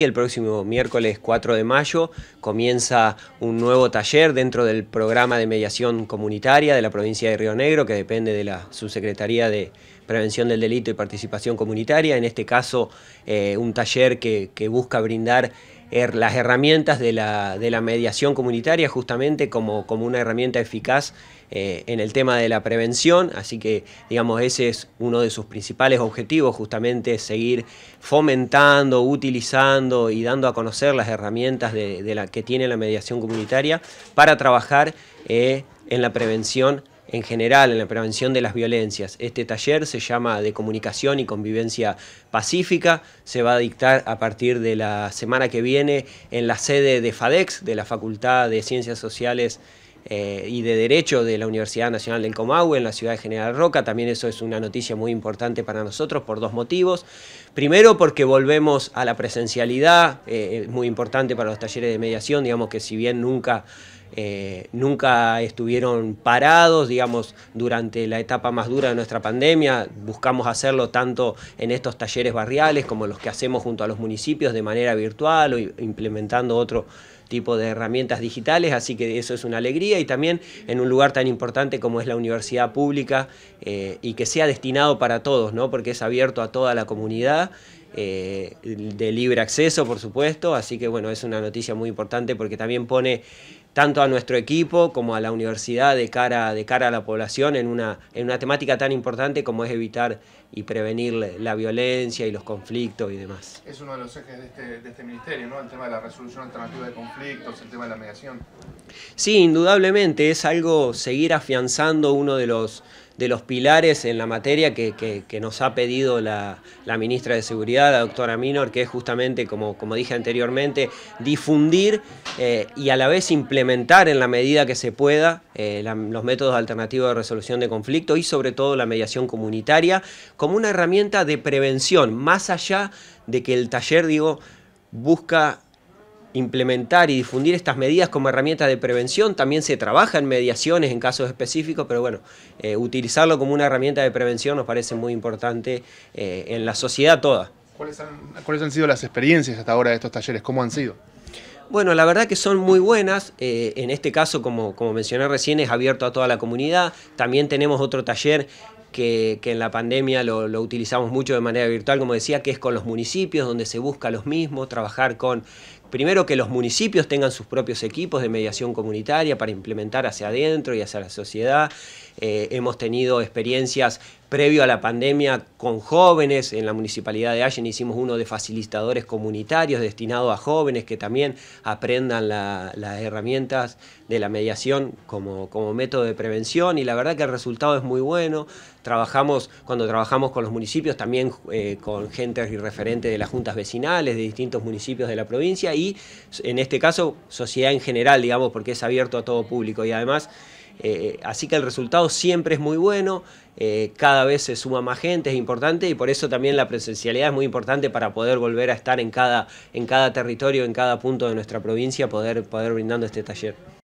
El próximo miércoles 4 de mayo comienza un nuevo taller dentro del programa de mediación comunitaria de la provincia de Río Negro, que depende de la Subsecretaría de Prevención del Delito y Participación Comunitaria. En este caso, eh, un taller que busca brindar las herramientas de la, mediación comunitaria justamente como, una herramienta eficaz eh, en el tema de la prevención, así que digamos ese es uno de sus principales objetivos, justamente seguir fomentando, utilizando y dando a conocer las herramientas de, la, que tiene la mediación comunitaria para trabajar eh, en la prevención en general en la prevención de las violencias. Este taller se llama de comunicación y convivencia pacífica, se va a dictar a partir de la semana que viene en la sede de FADEX, de la Facultad de Ciencias Sociales eh, y de Derecho de la Universidad Nacional del Comahue en la ciudad de General Roca. También eso es una noticia muy importante para nosotros por dos motivos. Primero, porque volvemos a la presencialidad, es eh, muy importante para los talleres de mediación, digamos que si bien nunca eh, nunca estuvieron parados, digamos, durante la etapa más dura de nuestra pandemia. Buscamos hacerlo tanto en estos talleres barriales como los que hacemos junto a los municipios de manera virtual o implementando otro tipo de herramientas digitales, así que eso es una alegría y también en un lugar tan importante como es la universidad pública eh, y que sea destinado para todos, ¿no? porque es abierto a toda la comunidad. Eh, de libre acceso, por supuesto, así que bueno, es una noticia muy importante porque también pone tanto a nuestro equipo como a la universidad de cara, de cara a la población en una, en una temática tan importante como es evitar y prevenir la violencia y los conflictos y demás. Es uno de los ejes de este, este ministerio, ¿no? El tema de la resolución alternativa de conflictos el tema de la mediación. Sí, indudablemente es algo seguir afianzando uno de los de los pilares en la materia que, nos ha pedido la, ministra de Seguridad, la doctora Minor, que es justamente, como, como dije anteriormente, difundir eh, y a la vez implementar en la medida que se pueda eh, los métodos alternativos de resolución de conflictos y sobre todo la mediación comunitaria como una herramienta de prevención, más allá de que el taller, digo, busca implementar y difundir estas medidas como herramientas de prevención. También se trabaja en mediaciones en casos específicos, pero bueno, eh, utilizarlo como una herramienta de prevención nos parece muy importante eh, en la sociedad toda. ¿Cuáles han, sido las experiencias hasta ahora de estos talleres? ¿Cómo han sido? Bueno, la verdad que son muy buenas. Eh, en este caso, como, como mencioné recién, es abierto a toda la comunidad. También tenemos otro taller que, en la pandemia lo, lo, utilizamos mucho de manera virtual, como decía, que es con los municipios, donde se busca los mismos, trabajar con, primero que los municipios tengan sus propios equipos de mediación comunitaria para implementar hacia adentro y hacia la sociedad, eh, hemos tenido experiencias previo a la pandemia con jóvenes. En la municipalidad de Allen hicimos uno de facilitadores comunitarios destinado a jóvenes que también aprendan las herramientas de la mediación como, método de prevención y la verdad que el resultado es muy bueno. Trabajamos, cuando trabajamos con los municipios, también eh, con gente y referente de las juntas vecinales de distintos municipios de la provincia y en este caso sociedad en general, digamos, porque es abierto a todo público y además... Eh, así que el resultado siempre es muy bueno, eh, cada vez se suma más gente, es importante y por eso también la presencialidad es muy importante para poder volver a estar en cada, en cada territorio, en cada punto de nuestra provincia, poder, poder brindando este taller.